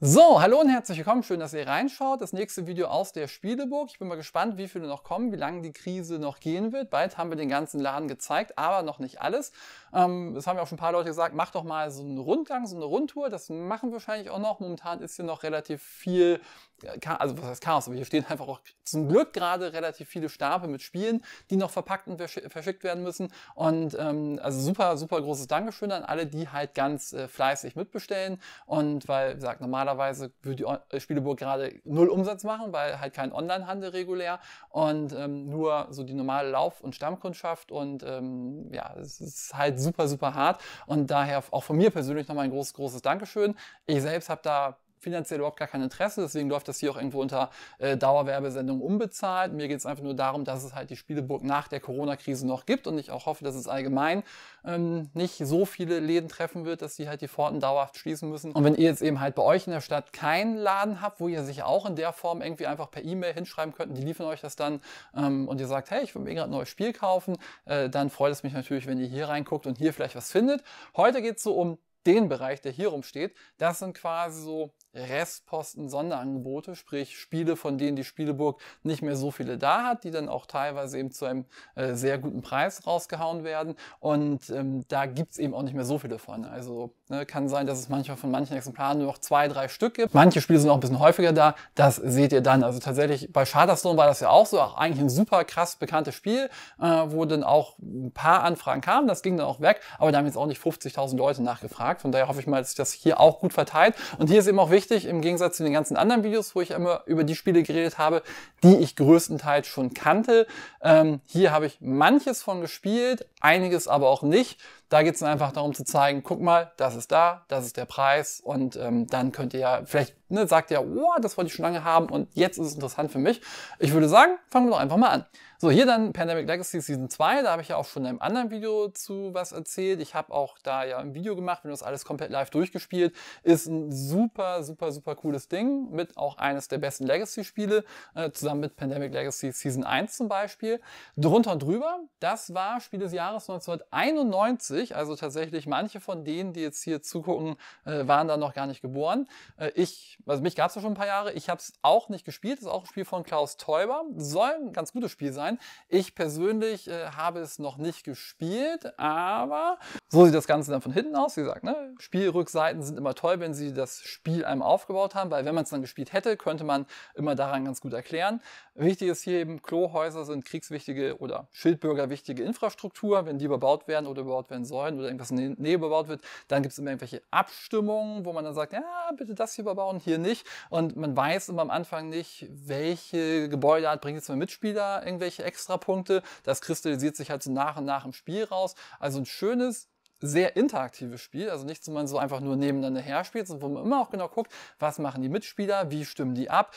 So, hallo und herzlich willkommen. Schön, dass ihr reinschaut. Das nächste Video aus der Spieleburg. Ich bin mal gespannt, wie viele noch kommen, wie lange die Krise noch gehen wird. Bald haben wir den ganzen Laden gezeigt, aber noch nicht alles. Ähm, das haben ja auch schon ein paar Leute gesagt, macht doch mal so einen Rundgang, so eine Rundtour. Das machen wir wahrscheinlich auch noch. Momentan ist hier noch relativ viel, äh, also was heißt Chaos, aber hier stehen einfach auch zum Glück gerade relativ viele Stapel mit Spielen, die noch verpackt und verschickt werden müssen. Und ähm, also super, super großes Dankeschön an alle, die halt ganz äh, fleißig mitbestellen. Und weil, wie gesagt, normalerweise normalerweise würde die äh, Spieleburg gerade null Umsatz machen, weil halt kein Onlinehandel regulär und ähm, nur so die normale Lauf- und Stammkundschaft und ähm, ja, es ist halt super, super hart und daher auch von mir persönlich nochmal ein großes, großes Dankeschön. Ich selbst habe da finanziell überhaupt gar kein Interesse, deswegen läuft das hier auch irgendwo unter äh, Dauerwerbesendung unbezahlt. Mir geht es einfach nur darum, dass es halt die Spieleburg nach der Corona-Krise noch gibt und ich auch hoffe, dass es allgemein ähm, nicht so viele Läden treffen wird, dass die halt die Pforten dauerhaft schließen müssen. Und wenn ihr jetzt eben halt bei euch in der Stadt keinen Laden habt, wo ihr sich auch in der Form irgendwie einfach per E-Mail hinschreiben könnt, die liefern euch das dann ähm, und ihr sagt, hey, ich will mir gerade ein neues Spiel kaufen, äh, dann freut es mich natürlich, wenn ihr hier reinguckt und hier vielleicht was findet. Heute geht es so um den Bereich, der hier rumsteht. Das sind quasi so Restposten Sonderangebote, sprich Spiele, von denen die Spieleburg nicht mehr so viele da hat, die dann auch teilweise eben zu einem äh, sehr guten Preis rausgehauen werden. Und ähm, da gibt es eben auch nicht mehr so viele von. Also ne, kann sein, dass es manchmal von manchen Exemplaren nur noch zwei, drei Stück gibt. Manche Spiele sind auch ein bisschen häufiger da. Das seht ihr dann. Also tatsächlich bei Shadowstone war das ja auch so, auch eigentlich ein super krass bekanntes Spiel, äh, wo dann auch ein paar Anfragen kamen. Das ging dann auch weg, aber da haben jetzt auch nicht 50.000 Leute nachgefragt. Von daher hoffe ich mal, dass sich das hier auch gut verteilt. Und hier ist eben auch wichtig, wichtig, im Gegensatz zu den ganzen anderen Videos, wo ich immer über die Spiele geredet habe, die ich größtenteils schon kannte. Ähm, hier habe ich manches von gespielt, einiges aber auch nicht. Da geht es einfach darum zu zeigen, guck mal, das ist da, das ist der Preis und ähm, dann könnt ihr ja, vielleicht ne, sagt ihr, oh, das wollte ich schon lange haben und jetzt ist es interessant für mich. Ich würde sagen, fangen wir doch einfach mal an. So, hier dann Pandemic Legacy Season 2, da habe ich ja auch schon in einem anderen Video zu was erzählt. Ich habe auch da ja ein Video gemacht, wenn du das alles komplett live durchgespielt. Ist ein super, super, super cooles Ding mit auch eines der besten Legacy-Spiele, äh, zusammen mit Pandemic Legacy Season 1 zum Beispiel. Drunter und drüber, das war Spiel des Jahres 1991 20. Also tatsächlich, manche von denen, die jetzt hier zugucken, äh, waren da noch gar nicht geboren. Äh, ich, also mich gab es ja schon ein paar Jahre. Ich habe es auch nicht gespielt. Das ist auch ein Spiel von Klaus Teuber. Soll ein ganz gutes Spiel sein. Ich persönlich äh, habe es noch nicht gespielt, aber so sieht das Ganze dann von hinten aus. Wie gesagt, ne? Spielrückseiten sind immer toll, wenn sie das Spiel einem aufgebaut haben, weil wenn man es dann gespielt hätte, könnte man immer daran ganz gut erklären. Wichtig ist hier eben, Klohäuser sind kriegswichtige oder Schildbürger wichtige Infrastruktur. Wenn die überbaut werden oder überbaut werden Säulen oder irgendwas in ne-, Nähe bebaut wird. Dann gibt es immer irgendwelche Abstimmungen, wo man dann sagt, ja, bitte das hier bebauen, hier nicht. Und man weiß immer am Anfang nicht, welche Gebäudeart bringt jetzt mein Mitspieler irgendwelche extra Punkte. Das kristallisiert sich halt so nach und nach im Spiel raus. Also ein schönes, sehr interaktives Spiel, also nichts, wo man so einfach nur nebeneinander her spielt, sondern wo man immer auch genau guckt, was machen die Mitspieler, wie stimmen die ab,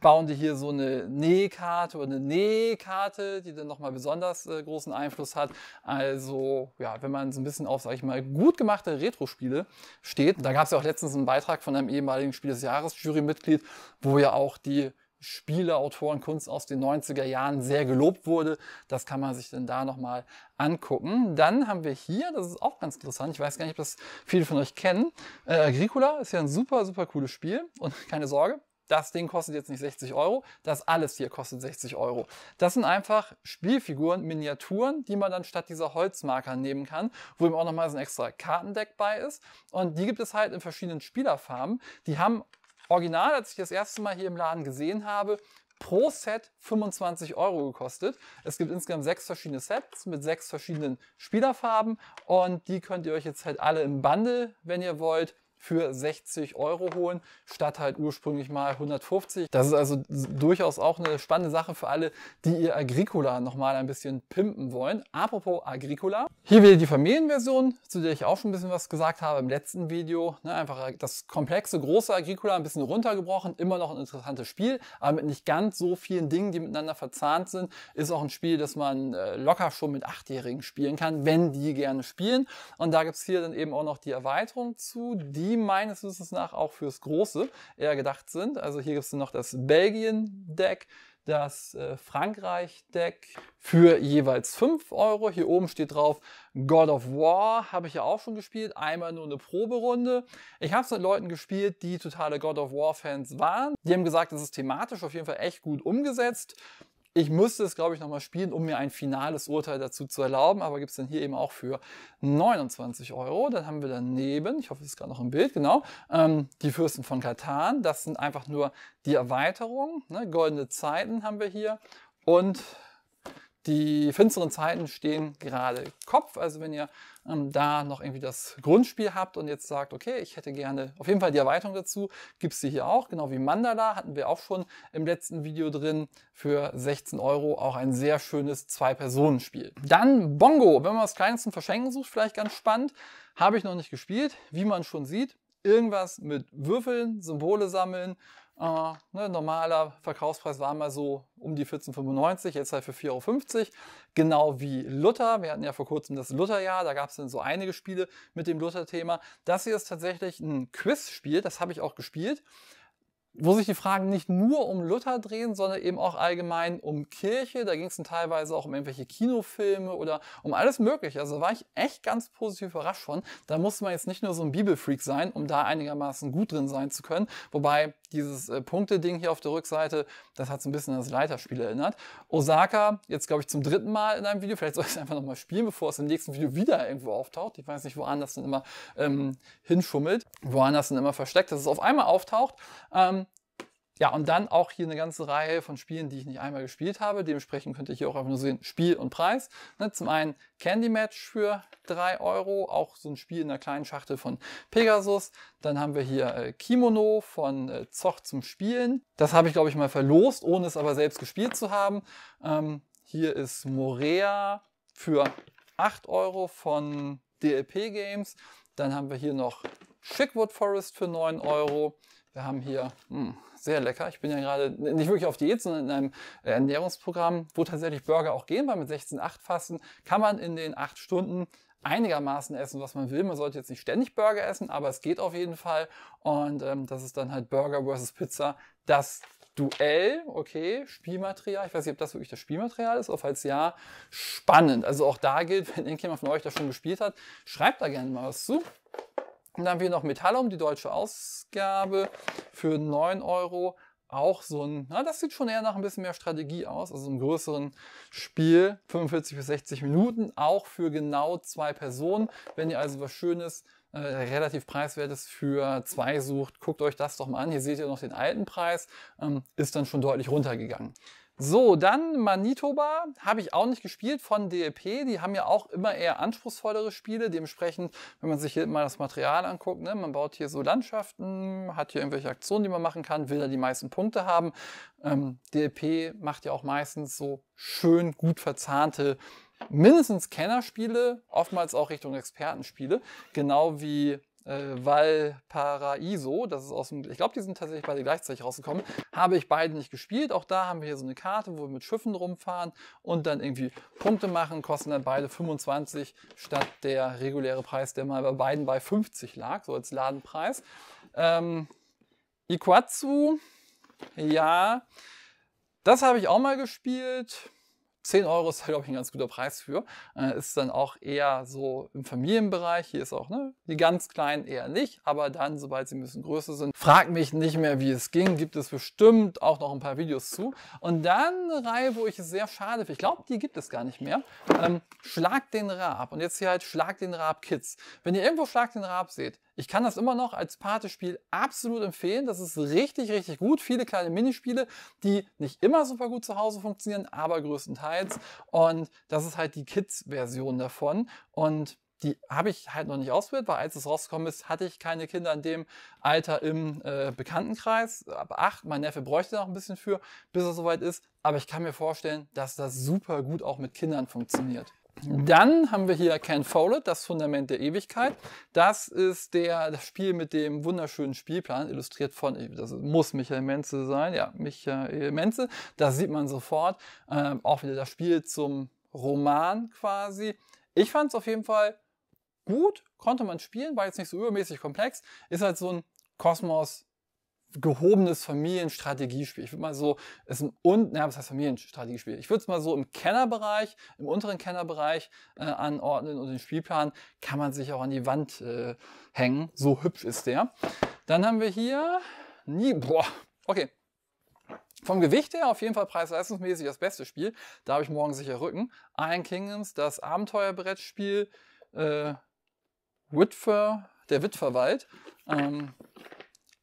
bauen die hier so eine Nähkarte oder eine Nähkarte, die dann nochmal besonders äh, großen Einfluss hat. Also, ja, wenn man so ein bisschen auf, sag ich mal, gut gemachte Retro-Spiele steht, da gab es ja auch letztens einen Beitrag von einem ehemaligen Spiel des Jahres, Jurymitglied, wo ja auch die Spieleautorenkunst aus den 90er Jahren sehr gelobt wurde. Das kann man sich dann da nochmal angucken. Dann haben wir hier, das ist auch ganz interessant, ich weiß gar nicht, ob das viele von euch kennen, äh, Agricola ist ja ein super, super cooles Spiel und keine Sorge, das Ding kostet jetzt nicht 60 Euro, das alles hier kostet 60 Euro. Das sind einfach Spielfiguren, Miniaturen, die man dann statt dieser Holzmarker nehmen kann, wo eben auch nochmal so ein extra Kartendeck bei ist. Und die gibt es halt in verschiedenen Spielerfarben. Die haben Original, als ich das erste Mal hier im Laden gesehen habe, pro Set 25 Euro gekostet. Es gibt insgesamt sechs verschiedene Sets mit sechs verschiedenen Spielerfarben und die könnt ihr euch jetzt halt alle im Bundle, wenn ihr wollt, für 60 Euro holen, statt halt ursprünglich mal 150. Das ist also durchaus auch eine spannende Sache für alle, die ihr Agricola nochmal ein bisschen pimpen wollen. Apropos Agricola, hier wieder die Familienversion, zu der ich auch schon ein bisschen was gesagt habe im letzten Video. Ne, einfach das komplexe, große Agricola ein bisschen runtergebrochen, immer noch ein interessantes Spiel, aber mit nicht ganz so vielen Dingen, die miteinander verzahnt sind, ist auch ein Spiel, das man äh, locker schon mit Achtjährigen spielen kann, wenn die gerne spielen. Und da gibt es hier dann eben auch noch die Erweiterung zu, die die meines Wissens nach auch fürs Große eher gedacht sind. Also hier gibt es noch das Belgien-Deck, das äh, Frankreich-Deck für jeweils 5 Euro. Hier oben steht drauf God of War, habe ich ja auch schon gespielt, einmal nur eine Proberunde. Ich habe es mit Leuten gespielt, die totale God of War-Fans waren. Die haben gesagt, es ist thematisch auf jeden Fall echt gut umgesetzt. Ich müsste es, glaube ich, nochmal spielen, um mir ein finales Urteil dazu zu erlauben, aber gibt es dann hier eben auch für 29 Euro. Dann haben wir daneben, ich hoffe, es ist gerade noch im Bild, genau, ähm, die Fürsten von Katan. Das sind einfach nur die Erweiterungen. Ne? Goldene Zeiten haben wir hier und die finsteren Zeiten stehen gerade Kopf. Also wenn ihr ähm, da noch irgendwie das Grundspiel habt und jetzt sagt, okay, ich hätte gerne auf jeden Fall die Erweiterung dazu, gibt es sie hier auch. Genau wie Mandala hatten wir auch schon im letzten Video drin für 16 Euro. Auch ein sehr schönes Zwei-Personen-Spiel. Dann Bongo, wenn man was Kleines zum Verschenken sucht, vielleicht ganz spannend. Habe ich noch nicht gespielt. Wie man schon sieht, irgendwas mit Würfeln, Symbole sammeln äh, ne, normaler Verkaufspreis war mal so um die 14,95, jetzt halt für 4,50 Euro. Genau wie Luther. Wir hatten ja vor kurzem das Lutherjahr, da gab es dann so einige Spiele mit dem Luther-Thema. Das hier ist tatsächlich ein Quiz-Spiel, das habe ich auch gespielt wo sich die Fragen nicht nur um Luther drehen, sondern eben auch allgemein um Kirche. Da ging es dann teilweise auch um irgendwelche Kinofilme oder um alles Mögliche. Also war ich echt ganz positiv überrascht von. Da musste man jetzt nicht nur so ein Bibelfreak sein, um da einigermaßen gut drin sein zu können. Wobei dieses äh, Punkte-Ding hier auf der Rückseite, das hat so ein bisschen an das Leiterspiel erinnert. Osaka, jetzt glaube ich zum dritten Mal in einem Video. Vielleicht soll ich es einfach nochmal spielen, bevor es im nächsten Video wieder irgendwo auftaucht. Ich weiß nicht, woanders dann immer ähm, hinschummelt, woanders dann immer versteckt, dass es auf einmal auftaucht. Ähm, ja, und dann auch hier eine ganze Reihe von Spielen, die ich nicht einmal gespielt habe. Dementsprechend könnt ihr hier auch einfach nur sehen, Spiel und Preis. Ne, zum einen Candy Match für 3 Euro, auch so ein Spiel in einer kleinen Schachtel von Pegasus. Dann haben wir hier äh, Kimono von äh, Zoch zum Spielen. Das habe ich, glaube ich, mal verlost, ohne es aber selbst gespielt zu haben. Ähm, hier ist Morea für 8 Euro von DLP Games. Dann haben wir hier noch Chickwood Forest für 9 Euro. Wir haben hier, mh, hm, sehr lecker. Ich bin ja gerade nicht wirklich auf Diät, sondern in einem äh, Ernährungsprogramm, wo tatsächlich Burger auch gehen, weil mit 16,8 Fasten kann man in den 8 Stunden einigermaßen essen, was man will. Man sollte jetzt nicht ständig Burger essen, aber es geht auf jeden Fall. Und ähm, das ist dann halt Burger versus Pizza. Das Duell, okay, Spielmaterial. Ich weiß nicht, ob das wirklich das Spielmaterial ist, aber falls ja, spannend. Also auch da gilt, wenn irgendjemand von euch das schon gespielt hat, schreibt da gerne mal was zu. Und dann haben wir noch Metallum, die deutsche Ausgabe für 9 Euro. Auch so ein, na, das sieht schon eher nach ein bisschen mehr Strategie aus, also einem größeren Spiel, 45 bis 60 Minuten, auch für genau zwei Personen. Wenn ihr also was Schönes äh, relativ preiswertes für zwei sucht, guckt euch das doch mal an. Hier seht ihr noch den alten Preis, ähm, ist dann schon deutlich runtergegangen. So, dann Manitoba habe ich auch nicht gespielt von DLP. Die haben ja auch immer eher anspruchsvollere Spiele. Dementsprechend, wenn man sich hier mal das Material anguckt, ne, man baut hier so Landschaften, hat hier irgendwelche Aktionen, die man machen kann, will da die meisten Punkte haben. Ähm, DLP macht ja auch meistens so schön gut verzahnte mindestens Kennerspiele, oftmals auch Richtung Expertenspiele, genau wie äh, Valparaiso, das ist aus dem, ich glaube, die sind tatsächlich beide gleichzeitig rausgekommen, habe ich beide nicht gespielt. Auch da haben wir hier so eine Karte, wo wir mit Schiffen rumfahren und dann irgendwie Punkte machen, kosten dann beide 25 statt der reguläre Preis, der mal bei beiden bei 50 lag, so als Ladenpreis. Ähm, Ikuatsu, ja, das habe ich auch mal gespielt 10 Euro ist glaube ich, ein ganz guter Preis für. Äh, ist dann auch eher so im Familienbereich. Hier ist auch ne, die ganz kleinen eher nicht, aber dann, sobald sie ein bisschen größer sind, frag mich nicht mehr, wie es ging. Gibt es bestimmt auch noch ein paar Videos zu. Und dann eine Reihe, wo ich es sehr schade finde. Ich glaube, die gibt es gar nicht mehr. Ähm, Schlag den Raab. Und jetzt hier halt Schlag den Raab Kids. Wenn ihr irgendwo Schlag den Raab seht, ich kann das immer noch als Partyspiel absolut empfehlen. Das ist richtig, richtig gut. Viele kleine Minispiele, die nicht immer super gut zu Hause funktionieren, aber größtenteils. Und das ist halt die Kids-Version davon. Und die habe ich halt noch nicht ausprobiert, weil als es rausgekommen ist, hatte ich keine Kinder in dem Alter im äh, Bekanntenkreis. Ab acht, mein Neffe bräuchte noch ein bisschen für, bis er soweit ist. Aber ich kann mir vorstellen, dass das super gut auch mit Kindern funktioniert. Dann haben wir hier Ken Follett, das Fundament der Ewigkeit. Das ist der, das Spiel mit dem wunderschönen Spielplan, illustriert von, äh, das muss Michael Menze sein, ja, Michael Menze. Das sieht man sofort. Ähm, auch wieder das Spiel zum Roman quasi. Ich fand es auf jeden Fall gut, konnte man spielen, war jetzt nicht so übermäßig komplex. Ist halt so ein Kosmos gehobenes Familienstrategiespiel. Ich würde mal so, es ist und, naja, was heißt Familienstrategiespiel? Ich würde es mal so im Kennerbereich, im unteren Kennerbereich äh, anordnen und den Spielplan kann man sich auch an die Wand äh, hängen. So hübsch ist der. Dann haben wir hier, nie, boah, okay. Vom Gewicht her auf jeden Fall preis-leistungsmäßig das beste Spiel. Da habe ich morgen sicher Rücken. Iron Kingdoms, das Abenteuerbrettspiel, äh, Witwer, der Witwerwald. Ähm,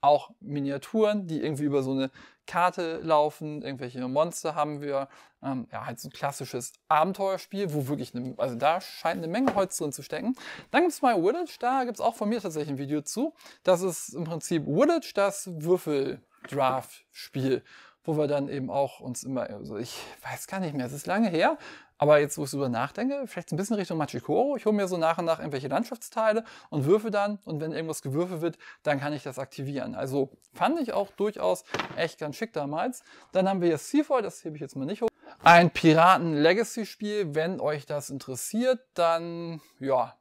auch Miniaturen, die irgendwie über so eine Karte laufen, irgendwelche Monster haben wir. Ähm, ja, halt so ein klassisches Abenteuerspiel, wo wirklich, eine, also da scheint eine Menge Holz drin zu stecken. Dann gibt es mal Woodage, da gibt es auch von mir tatsächlich ein Video zu. Das ist im Prinzip Woodage, das Würfel-Draft-Spiel, wo wir dann eben auch uns immer, also ich weiß gar nicht mehr, es ist lange her, aber jetzt, wo ich darüber nachdenke, vielleicht ein bisschen Richtung Machikoro. Ich hole mir so nach und nach irgendwelche Landschaftsteile und würfe dann. Und wenn irgendwas gewürfelt wird, dann kann ich das aktivieren. Also fand ich auch durchaus echt ganz schick damals. Dann haben wir hier Seafoil, das hebe ich jetzt mal nicht hoch. Ein Piraten-Legacy-Spiel, wenn euch das interessiert, dann ja,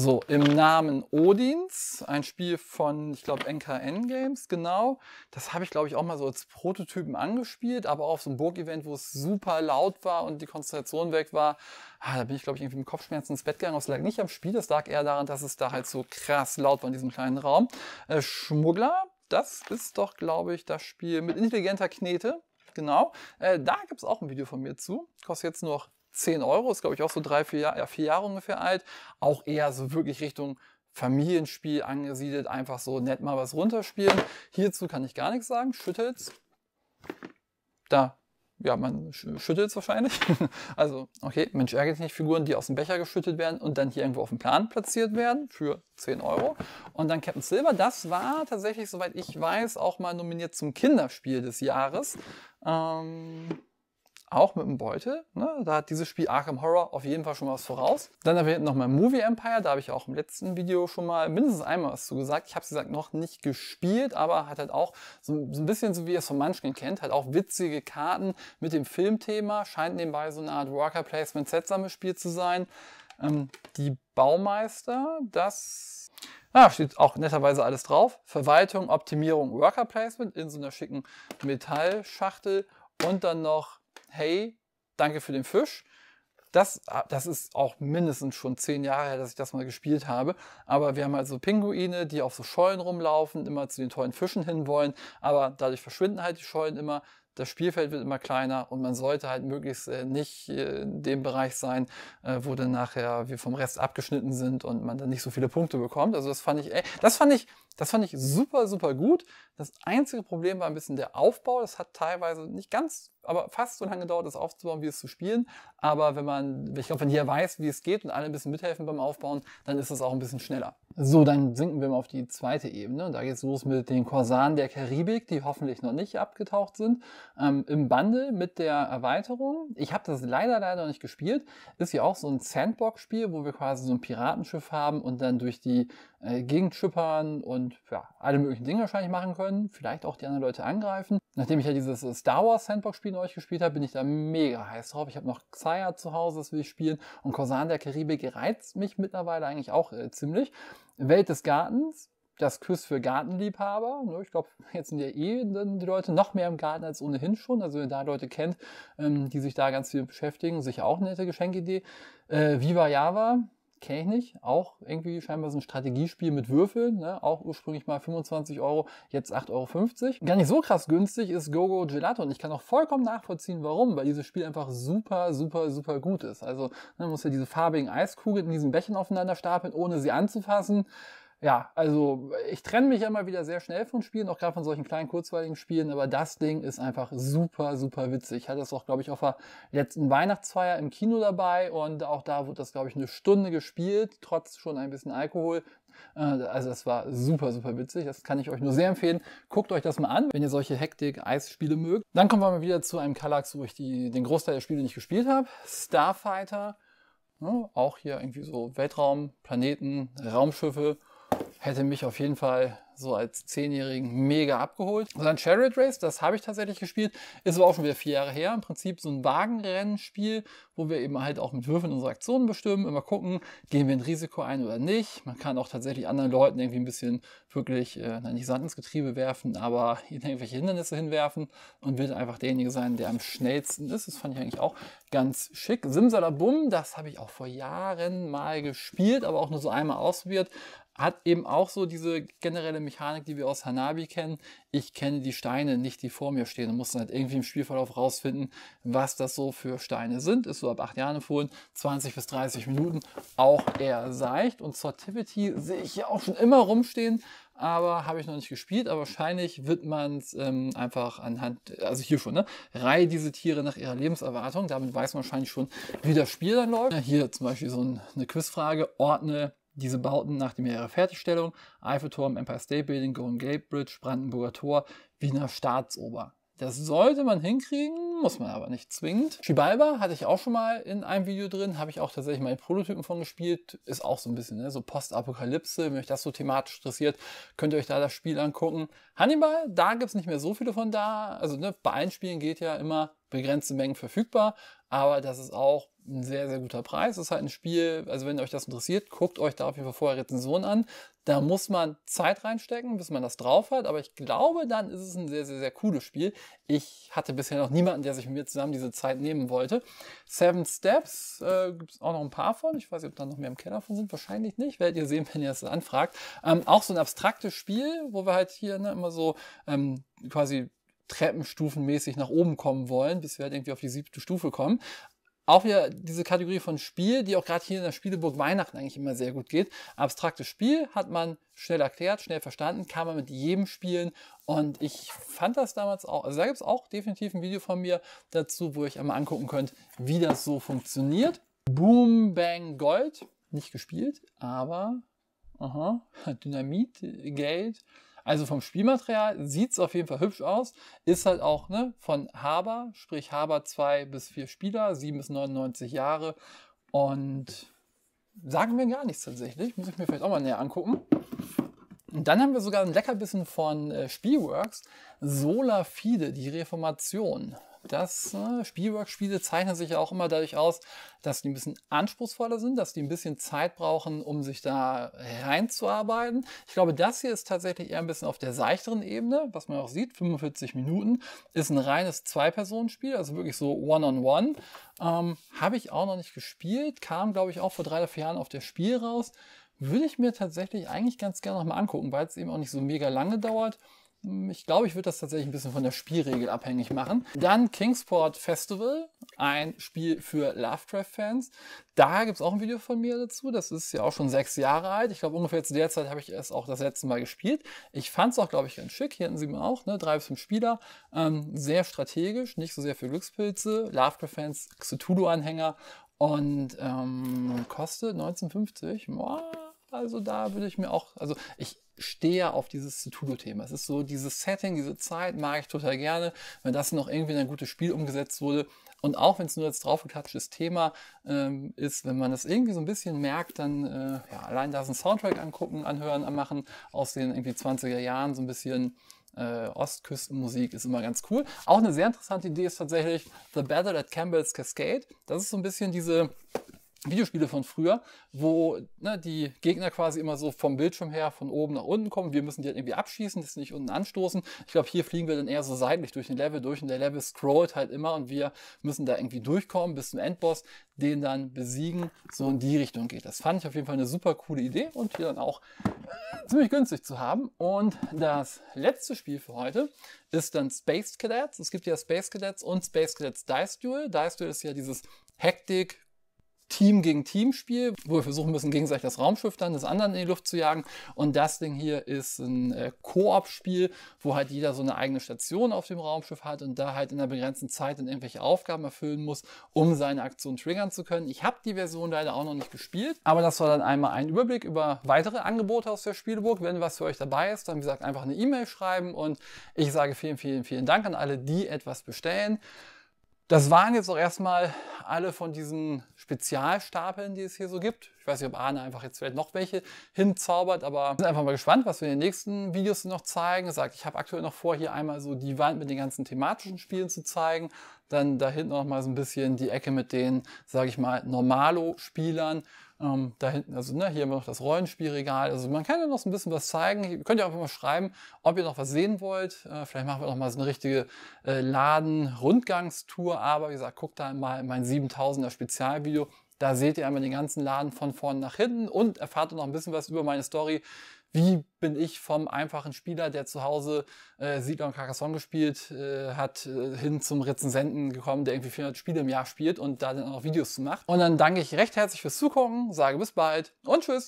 so, im Namen Odins, ein Spiel von, ich glaube, NKN Games, genau. Das habe ich, glaube ich, auch mal so als Prototypen angespielt, aber auch auf so einem Burg-Event, wo es super laut war und die Konzentration weg war. Ah, da bin ich, glaube ich, irgendwie mit Kopfschmerzen ins Bett gegangen. Das lag nicht am Spiel, das lag eher daran, dass es da halt so krass laut war in diesem kleinen Raum. Äh, Schmuggler, das ist doch, glaube ich, das Spiel mit intelligenter Knete. Genau, äh, da gibt es auch ein Video von mir zu. Kostet jetzt nur noch 10 Euro, ist glaube ich auch so drei, vier, ja, vier Jahre ungefähr alt. Auch eher so wirklich Richtung Familienspiel angesiedelt, einfach so nett mal was runterspielen. Hierzu kann ich gar nichts sagen, schüttelt's. Da, ja, man schüttelt's wahrscheinlich. also, okay, Mensch ärgere dich nicht, Figuren, die aus dem Becher geschüttelt werden und dann hier irgendwo auf dem Plan platziert werden für 10 Euro. Und dann Captain Silver, das war tatsächlich, soweit ich weiß, auch mal nominiert zum Kinderspiel des Jahres. Ähm auch mit dem Beutel. Ne? Da hat dieses Spiel Arkham Horror auf jeden Fall schon mal was voraus. Dann erwähnt wir hinten nochmal Movie Empire. Da habe ich auch im letzten Video schon mal mindestens einmal was zu gesagt. Ich habe es gesagt, noch nicht gespielt, aber hat halt auch so, so ein bisschen so wie ihr es von Munchkin kennt, halt auch witzige Karten mit dem Filmthema. Scheint nebenbei so eine Art Worker Placement Set-Sammelspiel zu sein. Ähm, die Baumeister, das Ah, steht auch netterweise alles drauf. Verwaltung, Optimierung, Worker Placement in so einer schicken Metallschachtel und dann noch hey, danke für den Fisch. Das, ah, das ist auch mindestens schon zehn Jahre her, dass ich das mal gespielt habe. Aber wir haben also Pinguine, die auf so Scheunen rumlaufen, immer zu den tollen Fischen hin wollen. Aber dadurch verschwinden halt die Scheunen immer. Das Spielfeld wird immer kleiner und man sollte halt möglichst äh, nicht äh, in dem Bereich sein, äh, wo dann nachher wir vom Rest abgeschnitten sind und man dann nicht so viele Punkte bekommt. Also das fand ich, ey, das fand ich, das fand ich super, super gut. Das einzige Problem war ein bisschen der Aufbau. Das hat teilweise nicht ganz aber fast so lange dauert, es aufzubauen, wie es zu spielen. Aber wenn man, ich glaube, wenn jeder weiß, wie es geht und alle ein bisschen mithelfen beim Aufbauen, dann ist es auch ein bisschen schneller. So, dann sinken wir mal auf die zweite Ebene. Und da es los mit den Korsaren der Karibik, die hoffentlich noch nicht abgetaucht sind. Ähm, Im Bundle mit der Erweiterung. Ich habe das leider, leider noch nicht gespielt. Ist ja auch so ein Sandbox-Spiel, wo wir quasi so ein Piratenschiff haben und dann durch die äh, gegenschippern und ja, alle möglichen Dinge wahrscheinlich machen können, vielleicht auch die anderen Leute angreifen. Nachdem ich ja dieses Star Wars Sandbox-Spiel neu gespielt habe, bin ich da mega heiß drauf. Ich habe noch Xayah zu Hause, das will ich spielen und Korsan der Karibik reizt mich mittlerweile eigentlich auch äh, ziemlich. Welt des Gartens, das Quiz für Gartenliebhaber. Ne? Ich glaube, jetzt sind ja eh die Leute noch mehr im Garten als ohnehin schon. Also wenn ihr da Leute kennt, ähm, die sich da ganz viel beschäftigen, sicher auch eine nette Geschenkidee. Äh, Viva Java, kenne ich nicht. Auch irgendwie scheinbar so ein Strategiespiel mit Würfeln. Ne? Auch ursprünglich mal 25 Euro, jetzt 8,50 Euro. Gar nicht so krass günstig ist Gogo Gelato. Und ich kann auch vollkommen nachvollziehen, warum. Weil dieses Spiel einfach super, super, super gut ist. Also ne, man muss ja diese farbigen Eiskugeln in diesen Bächen aufeinander stapeln, ohne sie anzufassen ja, also ich trenne mich immer wieder sehr schnell von Spielen, auch gerade von solchen kleinen, kurzweiligen Spielen, aber das Ding ist einfach super, super witzig. Ich hatte das auch, glaube ich, auf der letzten Weihnachtsfeier im Kino dabei und auch da wurde das, glaube ich, eine Stunde gespielt, trotz schon ein bisschen Alkohol. Äh, also das war super, super witzig. Das kann ich euch nur sehr empfehlen. Guckt euch das mal an, wenn ihr solche Hektik-Eisspiele mögt. Dann kommen wir mal wieder zu einem Kallax, wo ich die, den Großteil der Spiele nicht gespielt habe. Starfighter. Ja, ne, auch hier irgendwie so Weltraum, Planeten, Raumschiffe hätte mich auf jeden Fall so als Zehnjährigen mega abgeholt. Und dann Chariot Race, das habe ich tatsächlich gespielt, ist aber auch schon wieder vier Jahre her. Im Prinzip so ein Wagenrennspiel, wo wir eben halt auch mit Würfeln unsere Aktionen bestimmen, immer gucken, gehen wir ein Risiko ein oder nicht. Man kann auch tatsächlich anderen Leuten irgendwie ein bisschen wirklich, äh, nicht Sand ins Getriebe werfen, aber irgendwelche Hindernisse hinwerfen und wird einfach derjenige sein, der am schnellsten ist. Das fand ich eigentlich auch ganz schick. Simsalabum, das habe ich auch vor Jahren mal gespielt, aber auch nur so einmal ausprobiert hat eben auch so diese generelle Mechanik, die wir aus Hanabi kennen. Ich kenne die Steine nicht, die vor mir stehen und muss dann halt irgendwie im Spielverlauf rausfinden, was das so für Steine sind. Ist so ab acht Jahren empfohlen, 20 bis 30 Minuten, auch eher seicht. Und Sortivity sehe ich ja auch schon immer rumstehen, aber habe ich noch nicht gespielt. Aber wahrscheinlich wird man es ähm, einfach anhand, also hier schon, ne? Reihe diese Tiere nach ihrer Lebenserwartung. Damit weiß man wahrscheinlich schon, wie das Spiel dann läuft. Ja, hier zum Beispiel so ein, eine Quizfrage. Ordne diese Bauten nach dem Jahr ihrer Fertigstellung, Eiffelturm, Empire State Building, Golden Gate Bridge, Brandenburger Tor, Wiener Staatsober. Das sollte man hinkriegen, muss man aber nicht zwingend. Schibalba hatte ich auch schon mal in einem Video drin, habe ich auch tatsächlich mal Prototypen von gespielt. Ist auch so ein bisschen ne, so Postapokalypse, wenn euch das so thematisch interessiert, könnt ihr euch da das Spiel angucken. Hannibal, da gibt es nicht mehr so viele von da. Also ne, bei allen Spielen geht ja immer begrenzte Mengen verfügbar, aber das ist auch ein sehr, sehr guter Preis. Das ist halt ein Spiel, also wenn euch das interessiert, guckt euch da auf jeden Fall vorher Rezensionen an. Da muss man Zeit reinstecken, bis man das drauf hat, aber ich glaube, dann ist es ein sehr, sehr, sehr cooles Spiel. Ich hatte bisher noch niemanden, der sich mit mir zusammen diese Zeit nehmen wollte. Seven Steps äh, gibt es auch noch ein paar von. Ich weiß nicht, ob da noch mehr im Keller von sind. Wahrscheinlich nicht. Werdet ihr sehen, wenn ihr das anfragt. Ähm, auch so ein abstraktes Spiel, wo wir halt hier ne, immer so ähm, quasi treppenstufenmäßig nach oben kommen wollen, bis wir halt irgendwie auf die siebte Stufe kommen. Auch wieder diese Kategorie von Spiel, die auch gerade hier in der Spieleburg Weihnachten eigentlich immer sehr gut geht. Abstraktes Spiel hat man schnell erklärt, schnell verstanden, kann man mit jedem spielen. Und ich fand das damals auch, also da gibt es auch definitiv ein Video von mir dazu, wo ihr euch einmal angucken könnt, wie das so funktioniert. Boom Bang Gold, nicht gespielt, aber aha, Dynamit, Geld, also vom Spielmaterial sieht es auf jeden Fall hübsch aus. Ist halt auch ne, von Haber, sprich Haber 2 bis 4 Spieler, 7 bis 99 Jahre. Und sagen wir gar nichts tatsächlich. Muss ich mir vielleicht auch mal näher angucken. Und dann haben wir sogar ein Leckerbissen von äh, Spielworks, Solar Fide, die Reformation dass äh, ne, Spielwork-Spiele zeichnen sich ja auch immer dadurch aus, dass die ein bisschen anspruchsvoller sind, dass die ein bisschen Zeit brauchen, um sich da reinzuarbeiten. Ich glaube, das hier ist tatsächlich eher ein bisschen auf der seichteren Ebene, was man auch sieht, 45 Minuten, ist ein reines Zwei-Personen-Spiel, also wirklich so One-on-One. Ähm, Habe ich auch noch nicht gespielt, kam, glaube ich, auch vor drei oder vier Jahren auf der Spiel raus. Würde ich mir tatsächlich eigentlich ganz gerne nochmal angucken, weil es eben auch nicht so mega lange dauert hm, ich glaube, ich würde das tatsächlich ein bisschen von der Spielregel abhängig machen. Dann Kingsport Festival, ein Spiel für Lovecraft-Fans. Da gibt es auch ein Video von mir dazu. Das ist ja auch schon sechs Jahre alt. Ich glaube, ungefähr zu der Zeit habe ich es auch das letzte Mal gespielt. Ich fand es auch, glaube ich, ganz schick. Hier hatten sie mir auch, ne? drei bis fünf Spieler. Ähm, sehr strategisch, nicht so sehr für Glückspilze. Lovecraft-Fans, Cthulhu-Anhänger. Und ähm, kostet 19,50. Wow also da würde ich mir auch, also ich stehe ja auf dieses Cthulhu-Thema. Es ist so, dieses Setting, diese Zeit mag ich total gerne. Wenn das noch irgendwie in ein gutes Spiel umgesetzt wurde und auch wenn es nur als draufgeklatschtes Thema ähm, ist, wenn man das irgendwie so ein bisschen merkt, dann äh, ja, allein da ist ein Soundtrack angucken, anhören, anmachen aus den irgendwie 20er Jahren, so ein bisschen äh, Ostküstenmusik ist immer ganz cool. Auch eine sehr interessante Idee ist tatsächlich The Battle at Campbell's Cascade. Das ist so ein bisschen diese Videospiele von früher, wo ne, die Gegner quasi immer so vom Bildschirm her von oben nach unten kommen. Wir müssen die halt irgendwie abschießen, das nicht unten anstoßen. Ich glaube, hier fliegen wir dann eher so seitlich durch den Level durch und der Level scrollt halt immer und wir müssen da irgendwie durchkommen bis zum Endboss, den dann besiegen. So in die Richtung geht. Das fand ich auf jeden Fall eine super coole Idee und hier dann auch äh, ziemlich günstig zu haben. Und das letzte Spiel für heute ist dann Space Cadets. Es gibt ja Space Cadets und Space Cadets Dice Duel. Dice Duel ist ja dieses Hektik, Team gegen Team Spiel, wo wir versuchen müssen, gegenseitig das Raumschiff dann des anderen in die Luft zu jagen. Und das Ding hier ist ein äh, Koop Spiel, wo halt jeder so eine eigene Station auf dem Raumschiff hat und da halt in einer begrenzten Zeit dann irgendwelche Aufgaben erfüllen muss, um seine Aktion triggern zu können. Ich habe die Version leider auch noch nicht gespielt, aber das war dann einmal ein Überblick über weitere Angebote aus der Spielburg. Wenn was für euch dabei ist, dann wie gesagt einfach eine E-Mail schreiben und ich sage vielen, vielen, vielen Dank an alle, die etwas bestellen. Das waren jetzt auch erstmal alle von diesen Spezialstapeln, die es hier so gibt. Ich weiß nicht, ob Arne einfach jetzt vielleicht noch welche hinzaubert, aber sind einfach mal gespannt, was wir in den nächsten Videos noch zeigen. Sagt, ich habe aktuell noch vor, hier einmal so die Wand mit den ganzen thematischen Spielen zu zeigen. Dann da hinten noch mal so ein bisschen die Ecke mit den, sage ich mal, Normalo-Spielern ähm, da hinten, also ne, hier haben wir noch das Rollenspielregal. Also man kann ja noch so ein bisschen was zeigen. Ihr könnt ja einfach mal schreiben, ob ihr noch was sehen wollt. Äh, vielleicht machen wir noch mal so eine richtige äh, Laden-Rundgangstour. Aber wie gesagt, guckt da mal in mein 7000er Spezialvideo. Da seht ihr einmal den ganzen Laden von vorn nach hinten und erfahrt noch ein bisschen was über meine Story, wie bin ich vom einfachen Spieler, der zu Hause äh, Siedler und Carcassonne gespielt äh, hat, äh, hin zum Rezensenten gekommen, der irgendwie 400 Spiele im Jahr spielt und da dann auch Videos zu macht. Und dann danke ich recht herzlich fürs Zugucken, sage bis bald und tschüss.